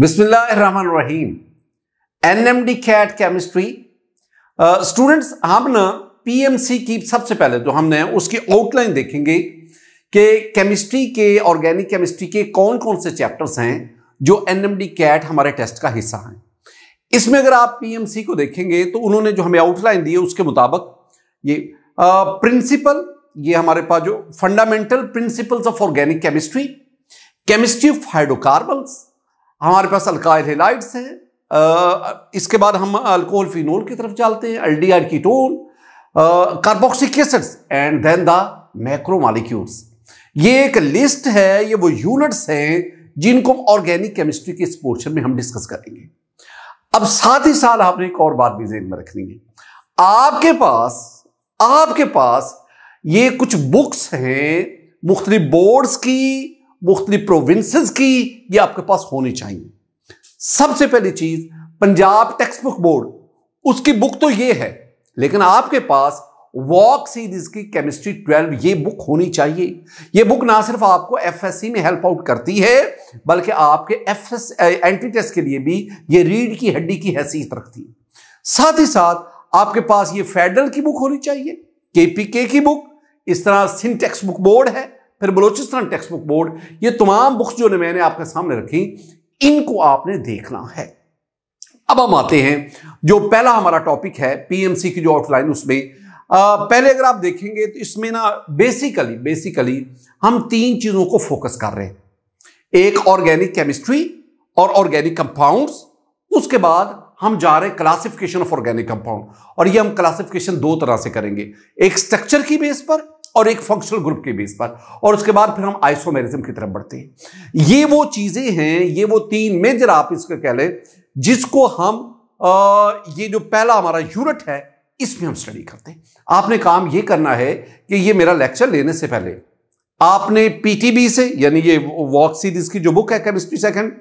बिस्मिल्लाहिर्रहमानिर्रहीम NMD cat chemistry students हम ना पीएमसी की सबसे पहले जो तो हमने उसकी आउटलाइन देखेंगे कि केमिस्ट्री के ऑर्गेनिक केमिस्ट्री के कौन कौन से चैप्टर्स हैं जो एनएमडी कैट हमारे टेस्ट का हिस्सा हैं इसमें अगर आप पीएमसी को देखेंगे तो उन्होंने जो हमें आउटलाइन दी है उसके मुताबिक ये प्रिंसिपल ये हमारे पास जो fundamental principles of organic chemistry chemistry of hydrocarbons हमारे पास अल्काइल हेलाइड्स हैं इसके बाद हम अल्कोहल फिनोल की तरफ चलते हैं aldehyde ketone carboxylic acids and then the macromolecules ये एक लिस्ट है ये वो यूनिट्स हैं जिनको ऑर्गेनिक केमिस्ट्री के इस पोर्शन में हम डिस्कस करेंगे अब साथ ही साथ आपने एक और बात भी जेन में रखनी है आपके पास आपके पास ये कुछ बुक्स हैं मुख्तलिफ बोर्ड्स की मुख्तलिफ प्रोविंस की ये आपके पास होनी चाहिए सबसे पहली चीज पंजाब टेक्स्ट बुक बोर्ड उसकी बुक तो ये है लेकिन आपके पास वॉक सीरीज की केमिस्ट्री 12 ये बुक होनी चाहिए ये बुक ना सिर्फ आपको एफएससी में हेल्प आउट करती है बल्कि आपके एफ एस एंट्री टेस्ट के लिए भी ये रीड की हड्डी की हैसियत रखती है साथ ही साथ आपके पास ये फेडरल की बुक होनी चाहिए केपीके की बुक इस तरह सिंटेक्स बुक बोर्ड है फिर बलोचिस्तान टेक्स्ट बुक बोर्ड ये तमाम बुक्स जो मैंने आपके सामने रखी इनको आपने देखना है अब हम आते हैं जो पहला हमारा टॉपिक है पीएमसी की जो आउटलाइन उसमें आ, पहले अगर आप देखेंगे तो इसमें ना बेसिकली बेसिकली हम तीन चीजों को फोकस कर रहे हैं एक ऑर्गेनिक केमिस्ट्री और ऑर्गेनिक कंपाउंड उसके बाद हम जा रहे हैं क्लासिफिकेशन ऑफ ऑर्गेनिक कंपाउंड और ये हम क्लासिफिकेशन दो तरह से करेंगे एक स्ट्रक्चर की बेस पर और एक फंक्शनल ग्रुप के बेस पर और उसके बाद फिर हम आइसोमेरिज्म की तरफ बढ़ते हैं ये वो चीजें हैं ये वो तीन मेजर आप इसको कह लें जिसको हम आ, ये जो पहला हमारा यूनिट है इसमें हम स्टडी करते हैं आपने काम ये करना है कि ये मेरा लेक्चर लेने से पहले आपने पीटीबी से यानी ये वॉक सीरीज की जो बुक है केमिस्ट्री सेकंड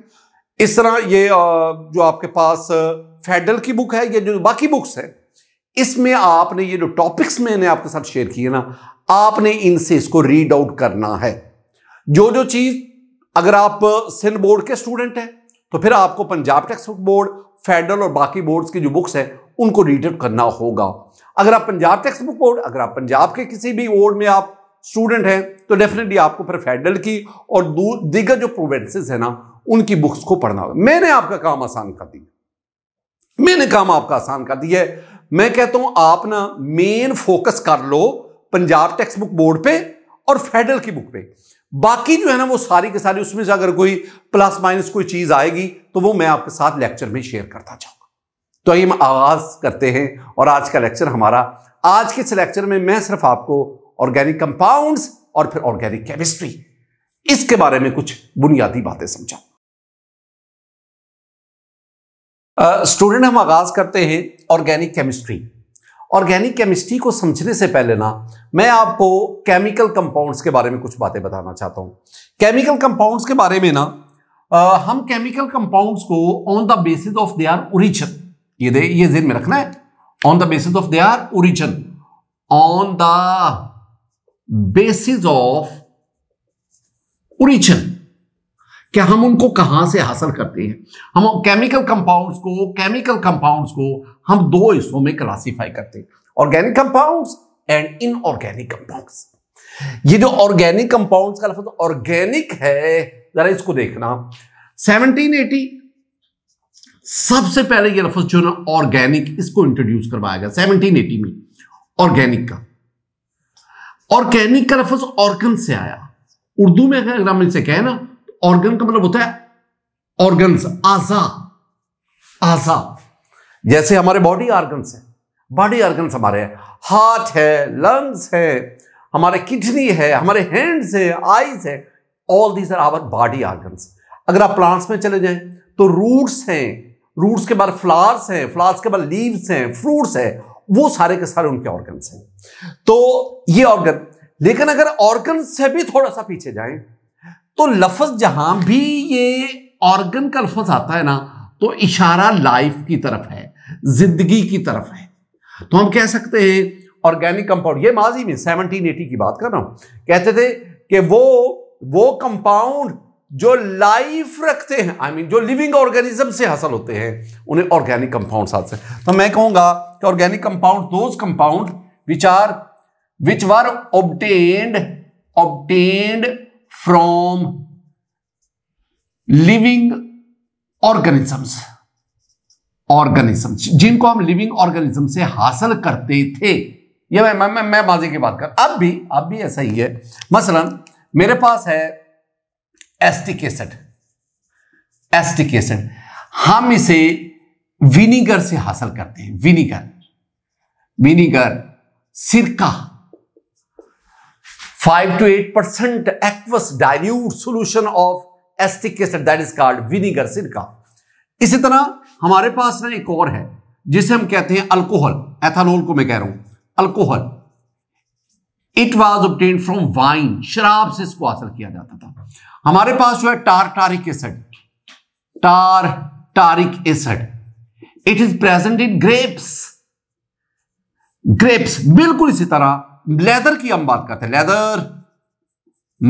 इस तरह ये जो आपके पास फेडरल की बुक है या जो बाकी बुक्स हैं इसमें आपने ये जो टॉपिक्स मैंने आपके साथ शेयर किए ना आपने इनसे इसको रीड आउट करना है जो जो चीज अगर आप सिंध बोर्ड के स्टूडेंट हैं तो फिर आपको पंजाब टेक्स्ट बोर्ड फेडरल और बाकी बोर्ड्स की जो बुक्स हैं उनको रीड आउट करना होगा अगर आप पंजाब टेक्स्ट बुक बोर्ड अगर आप पंजाब के किसी भी बोर्ड में आप स्टूडेंट हैं तो डेफिनेटली आपको फिर फेडरल की और दिग्गर जो प्रोवेंसेस है ना उनकी बुक्स को पढ़ना होगा मैंने आपका काम आसान कर दिया मैंने काम आपका आसान कर दिया है मैं कहता हूं आप ना मेन फोकस कर लो पंजाब टेक्सट बुक बोर्ड पे और फेडरल की बुक पे बाकी जो है ना वो सारी के सारी उसमें से अगर कोई प्लस माइनस कोई चीज आएगी तो वो मैं आपके साथ लेक्चर में शेयर करता जाऊंगा तो आइए हम आगाज करते हैं और आज का लेक्चर हमारा आज के इस लेक्चर में मैं सिर्फ आपको ऑर्गेनिक कंपाउंड्स और फिर ऑर्गेनिक केमिस्ट्री इसके बारे में कुछ बुनियादी बातें समझाऊंगा स्टूडेंट uh, हम आगाज करते हैं ऑर्गेनिक केमिस्ट्री ऑर्गेनिक केमिस्ट्री को समझने से पहले ना मैं आपको केमिकल कंपाउंड्स के बारे में कुछ बातें बताना चाहता हूं केमिकल कंपाउंड्स के बारे में ना हम केमिकल कंपाउंड्स को on the basis of their origin ये दे ये जेन में रखना है on the basis of their origin on the basis of origin कि हम उनको कहां से हासिल करते हैं हम केमिकल कंपाउंड्स को केमिकल कंपाउंड्स को हम दो हिस्सों में क्लासिफाई करते हैं organic compounds and inorganic compounds ये जो ऑर्गेनिक कंपाउंड्स का लफ्ज ऑर्गेनिक है जरा इसको देखना 1780 सबसे पहले ये लफ्ज जो ना ऑर्गेनिक इसको इंट्रोड्यूस करवाया गया 1780 में ऑर्गेनिक का ऑर्गेनिक का लफ्ज ऑर्गन से आया उर्दू में अगर हम इसे कहें ना ऑर्गन का मतलब होता है ऑर्गन आजा आजा जैसे हमारे बॉडी ऑर्गन्स हैं बॉडी ऑर्गन हमारे हैं हार्ट है लंग्स है हमारे किडनी है हमारे हैंड्स है आईज है all these are our body organs अगर आप प्लांट्स में चले जाएं तो रूट्स हैं रूट्स के बाद फ्लावर्स हैं फ्लावर्स के बाद लीव्स हैं फ्रूट्स हैं वो सारे के सारे उनके ऑर्गन्स हैं तो ये ऑर्गन लेकिन अगर ऑर्गन से भी थोड़ा सा पीछे जाए तो लफज जहां भी ये ऑर्गन का लफज आता है ना तो इशारा लाइफ की तरफ है जिंदगी की तरफ है तो हम कह सकते हैं ऑर्गेनिक कंपाउंड ये माजी में सेवनटीन एटी की बात कर रहा हूं कहते थे कि वो वो कंपाउंड जो लाइफ रखते हैं आई I मीन mean, जो लिविंग ऑर्गेनिज्म से हासिल होते हैं उन्हें ऑर्गेनिक कंपाउंड साथ से तो मैं कहूंगा कि organic compound those compound which are which were obtained obtained from living organisms organism जिनको हम लिविंग ऑर्गेनिज्म से हासिल करते थे ये मैं मैं, मैं, मैं माजी की बात कर अब भी अब भी ऐसा ही है मसलन मेरे पास है एस्टिक एसिड एस्टिक एसिड हम इसे विनीगर से हासिल करते हैं विनीगर विनीगर सिरका five to eight percent aqueous dilute solution of acetic acid that is called vinegar सिरका इसी तरह हमारे पास ना एक और है जिसे हम कहते हैं अल्कोहल एथानोल को मैं कह रहा हूं alcohol it was obtain from wine शराब से इसको हासिल किया जाता था हमारे पास जो है tartaric tartaric acid it is present in grapes grapes बिल्कुल इसी तरह लेदर की हम बात करते हैं लेदर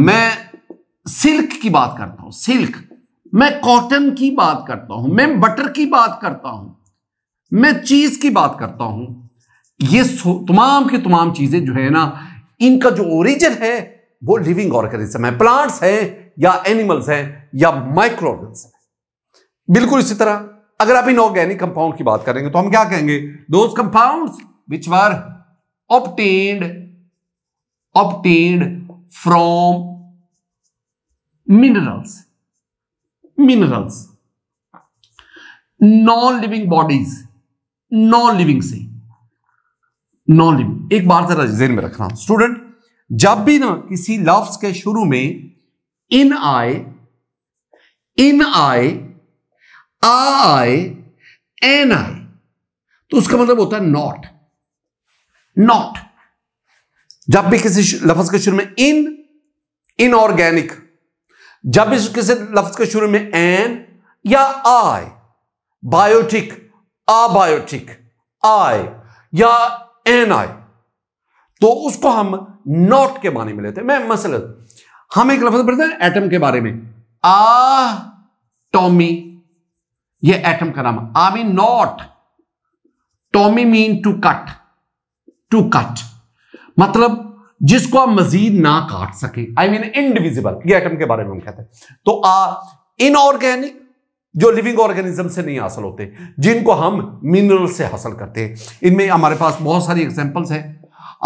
मैं सिल्क की बात करता हूं सिल्क मैं कॉटन की बात करता हूं मैं बटर की बात करता हूं मैं चीज की बात करता हूं ये तमाम की तमाम चीजें जो है ना इनका जो ओरिजिन है वो लिविंग ऑर्गेनिज्म है प्लांट्स हैं या एनिमल्स हैं या माइक्रो है बिल्कुल इसी तरह अगर आप इन ऑर्गेनिक कंपाउंड की बात करेंगे तो हम क्या कहेंगे those compound which were obtained obtained from minerals minerals non living bodies non living से नॉन लिविंग एक बार जरा जेन में रखना स्टूडेंट जब भी ना किसी लफ्स के शुरू में इन आए इन आए आ आए एन आए तो उसका मतलब होता है नॉट नॉट जब भी किसी लफ्ज के शुरू में इन इनऑर्गेनिक जब इस किसी लफ्ज के शुरू में एन या आय बायोटिक आबायोटिक आय या एन आय तो उसको हम नॉट के माने में लेते हैं मैं मसल हम एक लफ्ज पढ़ते हैं एटम के बारे में आ टॉमी ये एटम का नाम a mean not tomy mean to cut to cut मतलब जिसको आप मजीद ना काट सके आई मीन इनडिविजिबल ये आइटम के बारे में हम कहते हैं तो आ इनऑर्गेनिक जो लिविंग ऑर्गेनिज्म से नहीं हासिल होते जिनको हम मिनरल से हासिल करते हैं इनमें हमारे पास बहुत सारी एग्जाम्पल्स हैं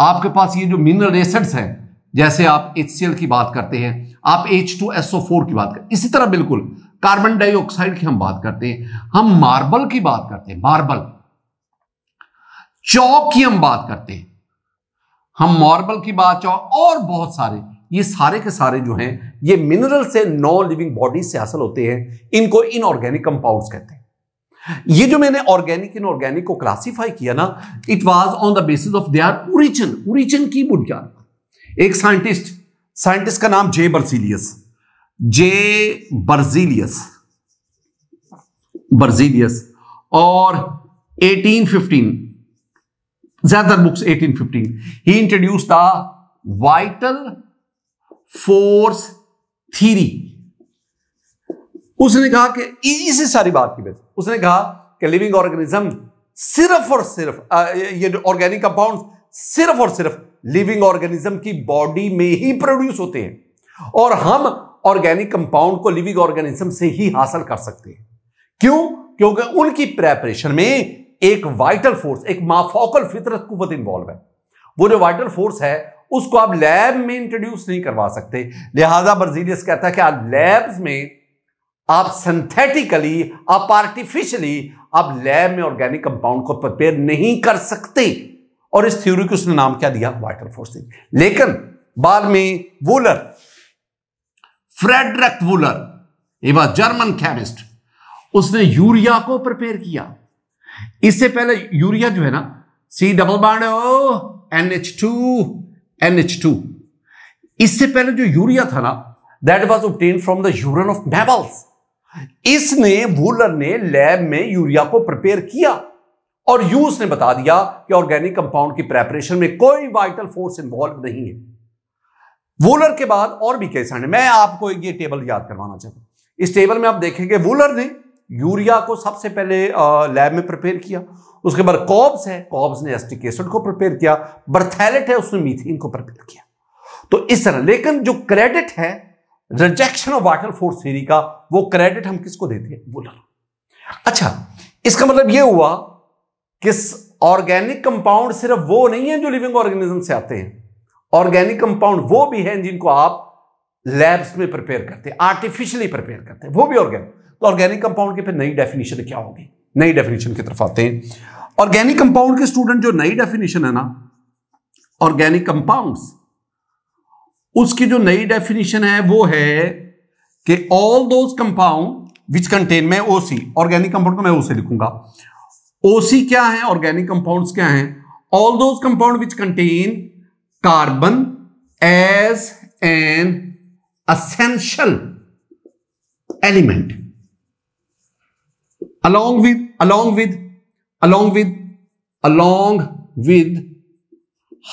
आपके पास ये जो मिनरल एसिड्स हैं जैसे आप एच की बात करते हैं आप H two S O four की बात करते इसी तरह बिल्कुल कार्बन डाइऑक्साइड की हम बात करते हैं हम मार्बल की बात करते हैं मार्बल चौक की हम बात करते हैं हम मार्बल की बात और बहुत सारे ये सारे के सारे जो हैं ये मिनरल से नॉन लिविंग बॉडीज से हासिल होते हैं इनको इनऑर्गेनिक कंपाउंड्स कहते हैं ये जो मैंने ऑर्गेनिक इन ऑर्गेनिक को क्लासिफाई किया ना it was on the basis of their origin origin की बुनियाद एक साइंटिस्ट साइंटिस्ट का नाम जे बर्सिलियस जे बर्जीलियस बर्जीलियस और 1815 ज्यादातर बुक्स 1815 ही introduce the vital force theory उसने कहा कि इजी से सारी बात की वजह उसने कहा कि लिविंग ऑर्गेनिज्म सिर्फ और सिर्फ ये ऑर्गेनिक कंपाउंड सिर्फ और सिर्फ लिविंग ऑर्गेनिज्म की बॉडी में ही प्रोड्यूस होते हैं और हम ऑर्गेनिक कंपाउंड को लिविंग ऑर्गेनिज्म से ही हासिल कर सकते हैं क्यों क्योंकि उनकी प्रेपरेशन में एक वाइटल फोर्स एक माफोकल फितरत कुत इन्वॉल्व है वो जो वाइटल फोर्स है उसको आप लैब में इंट्रोड्यूस नहीं करवा सकते लिहाजा बर्जीलियस कहता है कि आप लैब्स में आप सिंथेटिकली आप आर्टिफिशियली आप लैब में ऑर्गेनिक कंपाउंड को प्रिपेयर नहीं कर सकते और इस थ्योरी को उसने नाम क्या दिया वाइटल फोर्स लेकिन बाद में वोलर फ्रेडरिक वोलर एवं जर्मन केमिस्ट उसने यूरिया को प्रिपेयर किया इससे पहले यूरिया जो है ना C double bond O N H two N H two इससे पहले जो यूरिया था ना that was obtain from the urine of animals इसने वूलर ने लैब में यूरिया को प्रिपेयर किया और यू उसने बता दिया कि ऑर्गेनिक कंपाउंड की प्रेपरेशन में कोई वाइटल फोर्स इन्वॉल्व नहीं है वूलर के बाद और भी कैसे मैं आपको ये टेबल याद करवाना चाहता हूं इस टेबल में आप देखेंगे वूलर ने यूरिया को सबसे पहले लैब में प्रिपेयर किया उसके बाद कॉब्स है कॉब्स ने एस्टिक एसिड को प्रिपेयर किया बर्थैलेट है उसने मीथेन को प्रिपेयर किया तो इस तरह लेकिन जो क्रेडिट है rejection of vital force theory का वो क्रेडिट हम किसको देते हैं वुलर अच्छा इसका मतलब ये हुआ कि ऑर्गेनिक कंपाउंड सिर्फ वो नहीं है जो लिविंग ऑर्गेनिज्म से आते हैं ऑर्गेनिक कंपाउंड वो भी है जिनको आप लैब्स में प्रिपेयर करते हैं आर्टिफिशियली प्रिपेयर करते हैं वो भी ऑर्गेनिक तो ऑर्गेनिक कंपाउंड की फिर नई डेफिनेशन क्या होगी नई डेफिनेशन की तरफ आते हैं ऑर्गेनिक कंपाउंड के स्टूडेंट जो नई डेफिनेशन है ना ऑर्गेनिक कंपाउंड्स उसकी जो नई डेफिनेशन है वो है कि all those compound which contain में ओसी ऑर्गेनिक कंपाउंड को मैं ओसी लिखूंगा ओसी क्या है ऑर्गेनिक कंपाउंड क्या है all those compound which contain carbon as an essential element along with along with along with along with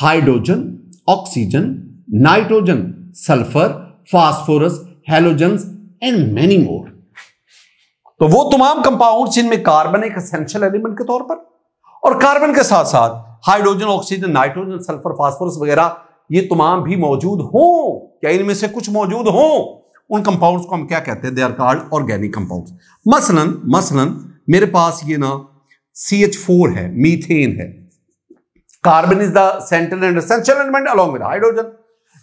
hydrogen oxygen nitrogen sulfur phosphorus halogens and many more तो वो तमाम कंपाउंड जिनमें कार्बन एक essential element के तौर पर और carbon के साथ साथ hydrogen oxygen nitrogen sulphur phosphorus वगैरह ये तमाम भी मौजूद हों या इनमें से कुछ मौजूद हों उन कंपाउंड्स को हम क्या कहते हैं they are called organic compounds मसलन मसलन मेरे पास ये ना सी एच फोर है मीथेन है carbon is the central and essential element along with hydrogen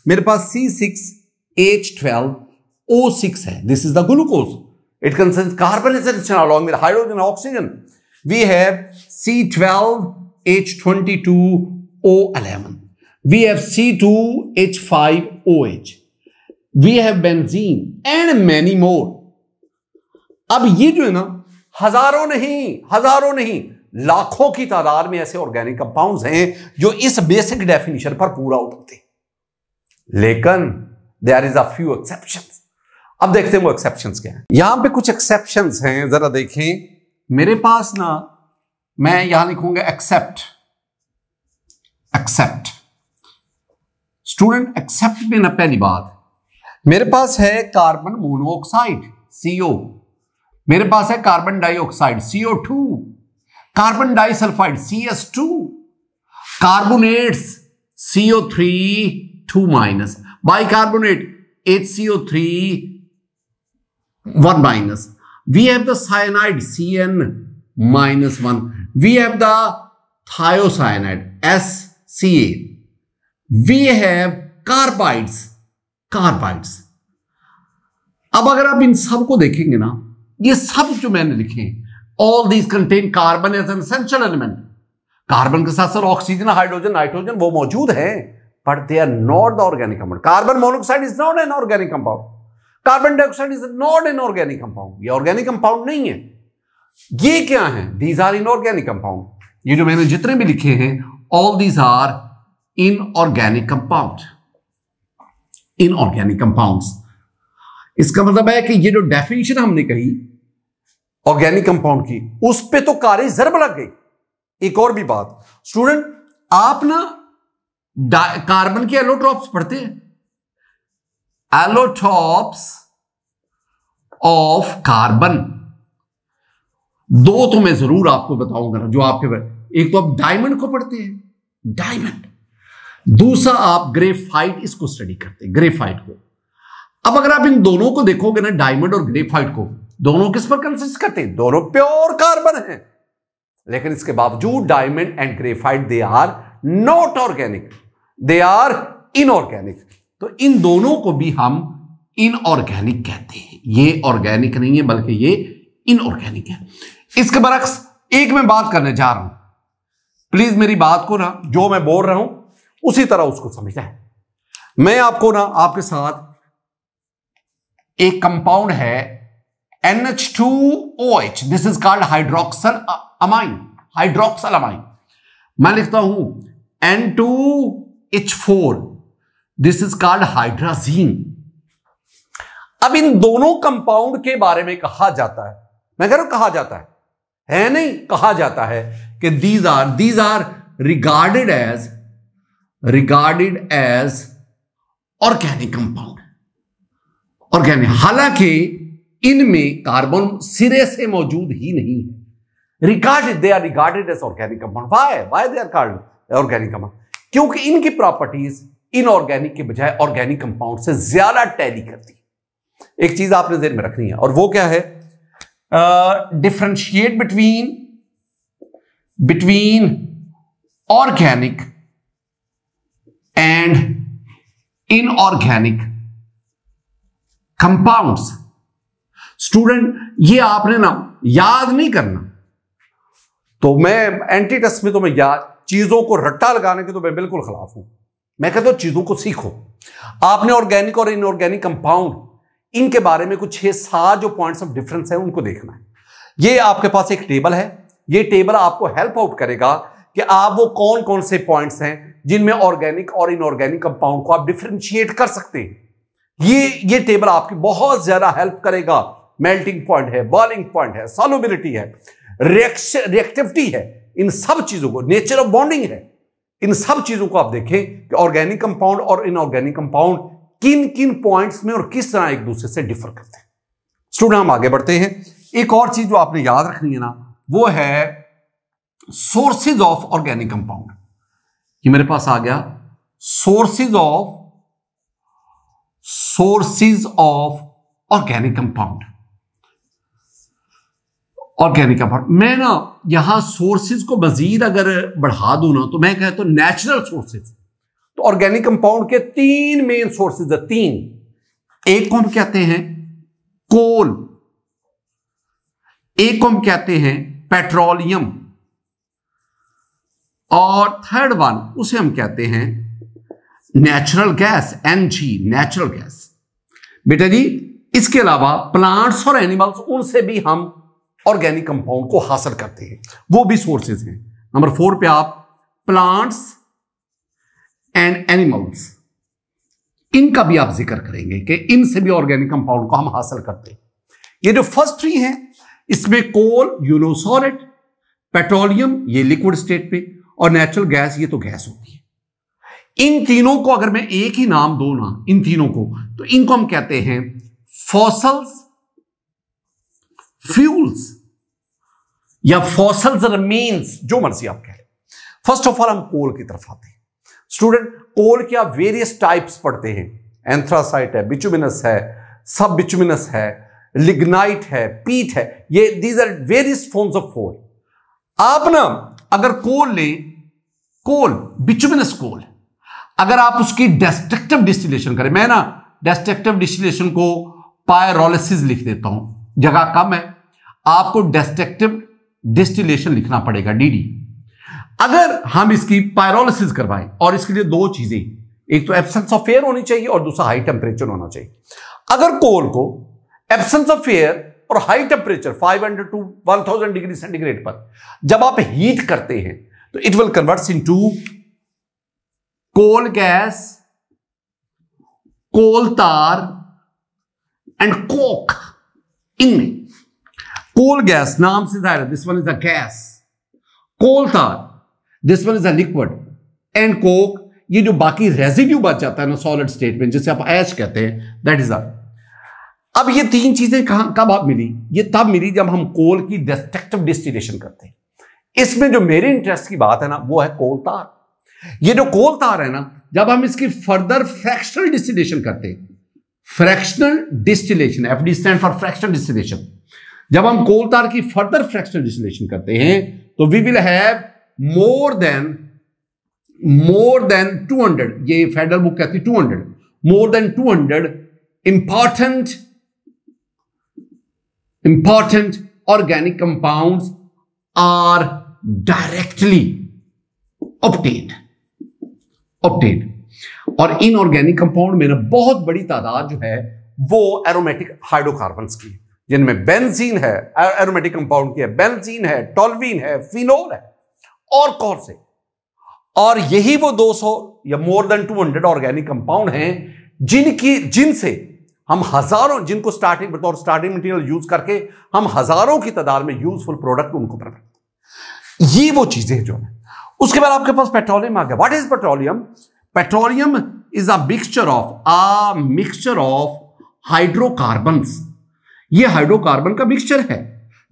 मेरे पास C six H twelve O six है this is the glucose it contains carbon essential along with hydrogen oxygen we have C twelve H twenty two O eleven we have C two H five O H we have benzene and many more अब ये जो है ना हजारों नहीं हजारों नहीं लाखों की तादाद में ऐसे ऑर्गेनिक कंपाउंड हैं जो इस बेसिक डेफिनेशन पर पूरा उतरते लेकिन there is a few exception अब देखते हैं वो एक्सेप्शन क्या है यहां पे कुछ एक्सेप्शन हैं जरा देखें मेरे पास ना मैं यहां लिखूंगा एक्सेप्ट एक्सेप्ट स्टूडेंट एक्सेप्ट में ना पहली बात मेरे पास है कार्बन मोनोऑक्साइड सीओ मेरे पास है carbon dioxide CO two carbon disulphide C S two carbonates CO three two minus bicarbonate H CO three one minus we have the cyanide CN minus one we have the C SCA. We have carbides carbides अब अगर आप इन सब को देखेंगे ना ये सब जो मैंने लिखे हैं all these contain carbon as essential element carbon के साथ साथ ऑक्सीजन हाइड्रोजन नाइट्रोजन वो मौजूद है but they are not the organic compound carbon monoxide is not an organic compound carbon dioxide is not an organic compound ये organic compound नहीं है ये क्या है these are inorganic compound ये जो मैंने जितने भी लिखे हैं all these are inorganic compound inorganic compounds इसका मतलब है कि ये जो डेफिनेशन हमने कही ऑर्गेनिक कंपाउंड की उस पे तो कारी जरब लग गई एक और भी बात स्टूडेंट आप ना कार्बन के एलोट्रॉप्स पढ़ते हैं एलोट्रॉप्स ऑफ कार्बन दो तो मैं जरूर आपको बताऊंगा जो आपके एक तो आप डायमंड को पढ़ते हैं डायमंड दूसरा आप ग्रेफाइट इसको स्टडी करते हैं ग्रेफाइट को अब अगर आप इन दोनों को देखोगे ना डायमंड और ग्रेफाइट को दोनों किस पर कंसिस्ट करते हैं दोनों प्योर कार्बन है लेकिन इसके बावजूद diamond and graphite they are not organic they are inorganic तो इन दोनों को भी हम इनऑर्गेनिक कहते हैं ये ऑर्गेनिक नहीं है बल्कि ये इनऑर्गेनिक है इसके बरक्स एक मैं बात करने जा रहा हूं प्लीज मेरी बात को ना जो मैं बोल रहा हूं उसी तरह उसको समझना है मैं आपको ना आपके साथ एक कंपाउंड है NH2OH this is called hydroxyl amine hydroxyl amine मैं लिखता हूं N2H4 this is called hydrazine अब इन दोनों कंपाउंड के बारे में कहा जाता है मैं कह रहा हूं कहा जाता है है नहीं कहा जाता है कि these are these are regarded as regarded as organic compound organic हालांकि इनमें कार्बन सिरे से मौजूद ही नहीं है regarded they are regarded as organic compound why why they are called organic compound क्योंकि इनकी प्रॉपर्टीज इनऑर्गेनिक के बजाय ऑर्गेनिक कंपाउंड से ज्यादा टैली करती है एक चीज आपने देर में रखनी है और वो क्या है differentiate between between organic and inorganic compounds student ये आपने ना याद नहीं करना तो मैं एंटी टेस्ट में तो मैं याद चीजों को रट्टा लगाने के तो मैं बिल्कुल खिलाफ हूं मैं कहता हूं चीजों को सीखो आपने ऑर्गेनिक और इनऑर्गेनिक कंपाउंड इनके बारे में कुछ छह सात जो पॉइंट्स ऑफ डिफरेंस है उनको देखना है ये आपके पास एक टेबल है ये टेबल आपको हेल्प आउट करेगा कि आप वो कौन कौन से पॉइंट्स हैं जिनमें ऑर्गेनिक और इनऑर्गेनिक कंपाउंड को आप डिफ्रेंशिएट कर सकते हैं ये ये टेबल आपकी बहुत ज्यादा हेल्प करेगा मेल्टिंग पॉइंट है बॉलिंग पॉइंट है सॉलोबिलिटी है रिएक्टिविटी है इन सब चीजों को नेचर ऑफ बॉन्डिंग है इन सब चीजों को आप देखें कि ऑर्गेनिक कंपाउंड और इनऑर्गेनिक कंपाउंड किन किन पॉइंट्स में और किस तरह एक दूसरे से डिफर करते हैं स्टूडेंट हम आगे बढ़ते हैं एक और चीज जो आपने याद रखनी है ना वो है सोर्सेज ऑफ ऑर्गेनिक कंपाउंड ये मेरे पास आ गया sources of sources of organic compound organic compound मैं ना यहां सोर्सेज को मजीद अगर बढ़ा दू ना तो मैं कहता हूं नेचुरल सोर्सेज तो ऑर्गेनिक कंपाउंड तो के तीन मेन सोर्सेज है तीन एक को हम कहते हैं कोल एक को हम कहते हैं पेट्रोलियम और थर्ड वन उसे हम कहते हैं natural gas N G natural gas बेटा जी इसके अलावा प्लांट्स और एनिमल्स उनसे भी हम ऑर्गेनिक कंपाउंड को हासिल करते हैं वो भी सोर्सेज हैं नंबर फोर पे आप प्लांट्स एंड एनिमल्स इनका भी आप जिक्र करेंगे कि इनसे भी ऑर्गेनिक कंपाउंड को हम हासिल करते हैं ये जो फर्स्ट थ्री है इसमें कोल यूनोसोरेट पेट्रोलियम ये लिक्विड स्टेट पे और नेचुरल गैस ये तो गैस होती है इन तीनों को अगर मैं एक ही नाम दो ना इन तीनों को तो इनको हम कहते हैं फॉसल्स फ्यूल्स या फॉसल्स रिमेन्स जो मर्जी आप कह रहे फर्स्ट ऑफ ऑल हम कोल की तरफ आते हैं स्टूडेंट कोल के आप वेरियस टाइप्स पढ़ते हैं एंथ्रासाइट है बिचुमिनस है सब बिचुमिनस है लिग्नाइट है पीट है ये these are various forms of coal आप ना अगर कोल लें कोल बिचुमिनस कोल अगर आप उसकी डेस्ट्रक्टिव डिस्टिलेशन करें मैं ना डेस्ट्रक्टिव डिस्टिलेशन को पायरोलिसिस लिख देता हूं जगह कम है आपको डेस्ट्रक्टिव डिस्टिलेशन लिखना पड़ेगा डीडी अगर हम इसकी पायरोलिसिस करवाएं और इसके लिए दो चीजें एक तो एब्सेंस ऑफ एयर होनी चाहिए और दूसरा हाई टेम्परेचर होना चाहिए अगर कोल को एब्सेंस ऑफ एयर और high temperature 500 to 1000 degree centigrade पर जब आप हीट करते हैं तो it will converts into coal gas coal tar and coke इनमें कोल गैस नाम से जाहिर this one is a gas coal tar this one is a liquid and coke ये जो बाकी रेजिड्यू बच जाता है ना सॉलिड स्टेट में जिसे आप एच कहते हैं दैट इज अ अब ये तीन चीजें कहां कब आप मिली ये तब मिली जब हम कोल की डिस्ट्रक्टिव डिस्टिलेशन करते हैं इसमें जो मेरे इंटरेस्ट की बात है ना वो है कोल तार ये जो कोल तार है ना जब हम इसकी फर्दर फ्रैक्शनल डिस्टिलेशन करते हैं fractional distillation F D stand for fractional distillation जब हम कोल तार की फर्दर फ्रैक्शनल डिस्टिलेशन करते हैं तो we will have more than more than 200 ये फेडरल बुक कहती है hundred more than two hundred important important organic compounds are directly obtained obtained और इनऑर्गेनिक कंपाउंड में ना बहुत बड़ी तादाद जो है वो एरोमेटिक हाइड्रोकार्बन की जिनमें बेंजीन है एरोमेटिक कंपाउंड की है बेंजीन है टॉलवीन है फिनोल है और कौन से और यही वो 200 या मोर देन 200 ऑर्गेनिक कंपाउंड हैं जिनकी जिनसे हम हजारों जिनको स्टार्टिंग बतौर स्टार्टिंग मटेरियल यूज करके हम हजारों की तादाद में यूजफुल प्रोडक्ट उनको प्रोडक्ट ये वो चीजें जो है उसके बाद आपके पास पेट्रोलियम आ गया what is petroleum petroleum is a mixture of a mixture of hydrocarbon ये हाइड्रोकार्बन का मिक्सचर है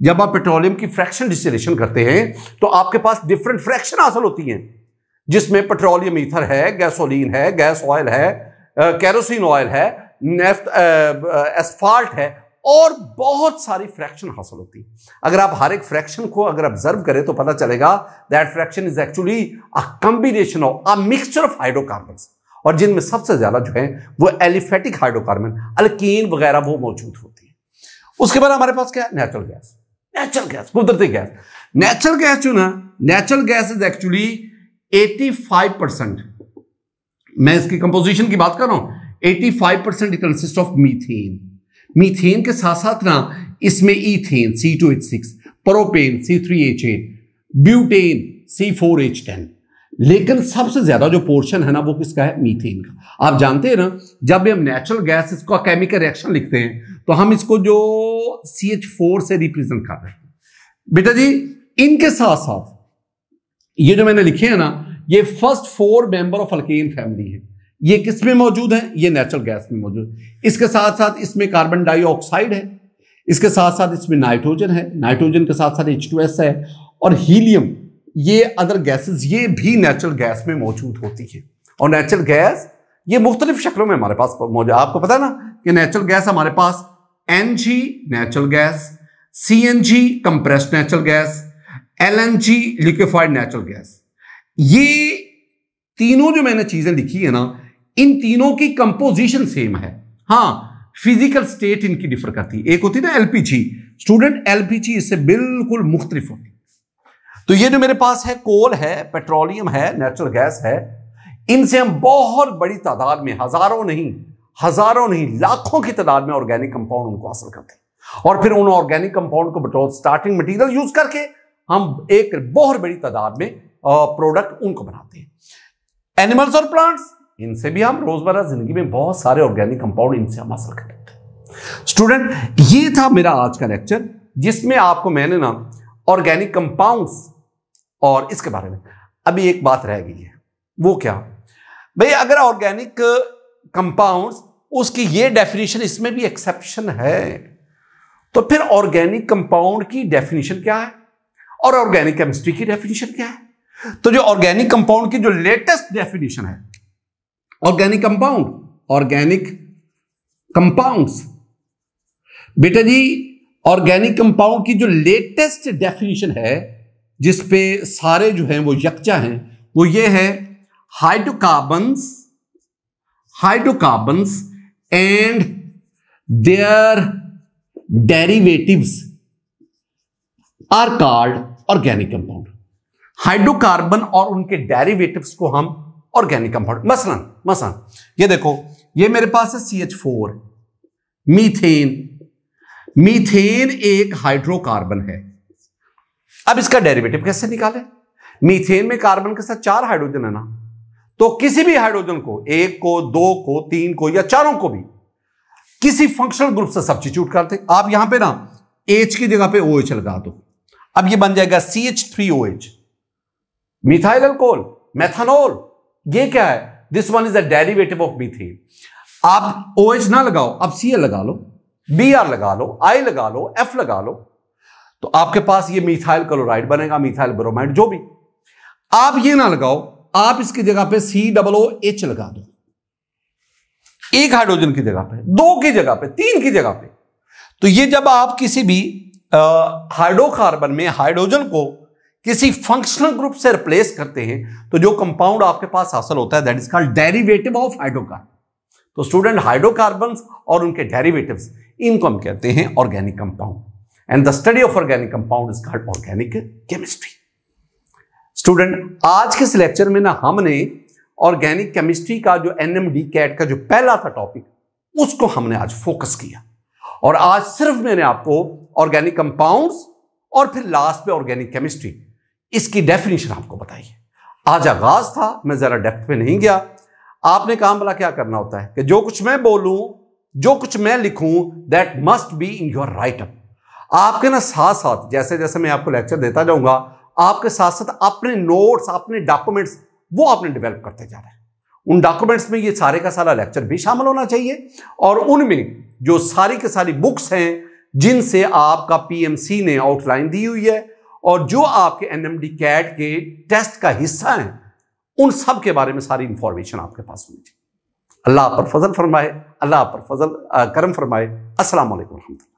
जब आप पेट्रोलियम की फ्रैक्शन डिस्टिलेशन करते हैं तो आपके पास डिफरेंट फ्रैक्शन हासिल होती हैं जिसमें पेट्रोलियम ईथर है गैसोलीन है गैस ऑयल है कैरोसिन ऑयल है नेफ्ट एसफाल्ट है और बहुत सारी फ्रैक्शन हासिल होती है अगर आप हर एक फ्रैक्शन को अगर ऑब्जर्व करें तो पता चलेगा that fraction is actually a combination of a mixture of hydrocarbon और जिनमें सबसे ज्यादा जो है वो एलिफेटिक हाइड्रोकार्बन अल्कीन वगैरह वो मौजूद होती है उसके बाद हमारे पास क्या है नेचुरल गैस नेचुरल गैस कुदरती गैस नेचुरल गैस जो ना natural gas is actually 85 percent मैं इसकी कंपोजिशन की बात कर रहा हूं 85 percent consist of methane methane के साथ साथ ना इसमें ethane C two H six propane C three H eight butane C four H ten लेकिन सबसे ज्यादा जो पोर्शन है ना वो किसका है मीथेन का आप जानते हैं ना जब भी हम नेचुरल गैस इसका केमिकल रिएक्शन लिखते हैं तो हम इसको जो सी एच फोर से रिप्रेजेंट कर रहे हैं बेटा जी इनके साथ साथ ये जो मैंने लिखे हैं ना ये first four member of alkane family है ये किस में मौजूद है ये नेचुरल गैस में मौजूद इसके साथ साथ इसमें कार्बन डाइऑक्साइड है इसके साथ साथ इसमें नाइट्रोजन है नाइट्रोजन के साथ साथ एच है और हीलियम ये अदर गैसेस ये भी नेचुरल गैस में मौजूद होती है और नेचुरल गैस ये मुख्तलिफ शक्लों में हमारे पास मौजूद आपको पता है ना कि नेचुरल गैस हमारे पास N G natural gas C N G compressed natural gas L N G liquefied natural gas ये तीनों जो मैंने चीजें लिखी है ना इन तीनों की कंपोजिशन सेम है हाँ फिजिकल स्टेट इनकी डिफर करती है एक होती है ना एलपीजी स्टूडेंट एलपीजी इससे बिल्कुल मुख्तलिफ होती तो ये जो मेरे पास है कोल है पेट्रोलियम है नेचुरल गैस है इनसे हम बहुत बड़ी तादाद में हजारों नहीं हजारों नहीं लाखों की तादाद में ऑर्गेनिक कंपाउंड उनको हासिल करते हैं और फिर उन ऑर्गेनिक कंपाउंड को बतौर स्टार्टिंग मटेरियल यूज करके हम एक बहुत बड़ी तादाद में प्रोडक्ट उनको बनाते हैं एनिमल्स और प्लांट्स इनसे भी हम रोजमर्रा जिंदगी में बहुत सारे ऑर्गेनिक कंपाउंड इनसे हम हासिल करेंगे स्टूडेंट ये था मेरा आज का लेक्चर जिसमें आपको मैंने ना ऑर्गेनिक कंपाउंड्स और इसके बारे में अभी एक बात रह गई है वो क्या भाई अगर ऑर्गेनिक कंपाउंड्स उसकी ये डेफिनेशन इसमें भी एक्सेप्शन है तो फिर ऑर्गेनिक कंपाउंड की डेफिनेशन क्या है और ऑर्गेनिक केमिस्ट्री की डेफिनेशन क्या है तो जो ऑर्गेनिक कंपाउंड की जो लेटेस्ट डेफिनेशन है ऑर्गेनिक कंपाउंड ऑर्गेनिक कंपाउंड्स बेटा जी ऑर्गेनिक कंपाउंड की जो लेटेस्ट डेफिनेशन है जिस पे सारे जो हैं वो यकचा हैं वो ये है hydrocarbons hydrocarbons and their derivatives are called organic compound hydrocarbon और उनके डेरिवेटिव्स को हम ऑर्गेनिक कंपाउंड मसलन मसलन ये देखो ये मेरे पास है C H four methane methane एक हाइड्रोकार्बन है अब इसका डेरिवेटिव कैसे निकाले मीथेन में कार्बन के साथ चार हाइड्रोजन है ना तो किसी भी हाइड्रोजन को एक को दो को तीन को या चारों को भी किसी फंक्शनल ग्रुप से सब्सिट्यूट करते आप यहां पे ना एच की जगह पे ओ लगा दो अब ये बन जाएगा C H three O H methyl alcohol methanol ये क्या है this one is the derivative of B three आप ओ OH ना लगाओ आप सी लगा लो बी आर लगा लो आई लगा लो एफ लगा लो तो आपके पास ये मिथाइल क्लोराइड बनेगा मिथाइल ब्रोमाइड जो भी आप ये ना लगाओ आप इसकी जगह पे सी डबल ओ एच लगा दो एक हाइड्रोजन की जगह पे दो की जगह पे तीन की जगह पे तो ये जब आप किसी भी हाइड्रोकार्बन में हाइड्रोजन को किसी फंक्शनल ग्रुप से रिप्लेस करते हैं तो जो कंपाउंड आपके पास हासिल होता है that is called derivative of hydrocarbon तो स्टूडेंट हाइड्रोकार्बन और उनके डेरिवेटिव इनको हम कहते हैं organic compound and the study of organic compound is called organic chemistry student आज के इस लेक्चर में ना हमने ऑर्गेनिक केमिस्ट्री का जो एन एम डी कैट का जो पहला था टॉपिक उसको हमने आज फोकस किया और आज सिर्फ मैंने आपको ऑर्गेनिक कंपाउंड्स और फिर लास्ट पे ऑर्गेनिक केमिस्ट्री इसकी डेफिनेशन आपको बताइए आज आगाज था मैं ज़रा डेप्थ में नहीं गया आपने कहा भला क्या करना होता है कि जो कुछ मैं बोलूं जो कुछ मैं लिखूं that must be in your write up आपके ना साथ साथ जैसे जैसे मैं आपको लेक्चर देता जाऊंगा आपके साथ साथ अपने नोट्स अपने डॉक्यूमेंट्स वो आपने डेवलप करते जा रहे हैं उन डॉक्यूमेंट्स में ये सारे का सारा लेक्चर भी शामिल होना चाहिए और उनमें जो सारी के सारी बुक्स हैं जिनसे आपका पीएमसी ने आउटलाइन दी हुई है और जो आपके एनएमडी कैट के टेस्ट का हिस्सा हैं उन सब के बारे में सारी इंफॉर्मेशन आपके पास होनी चाहिए अल्लाह पर फजल फरमाए अल्लाह पर फजल करम फरमाए असल वरहमत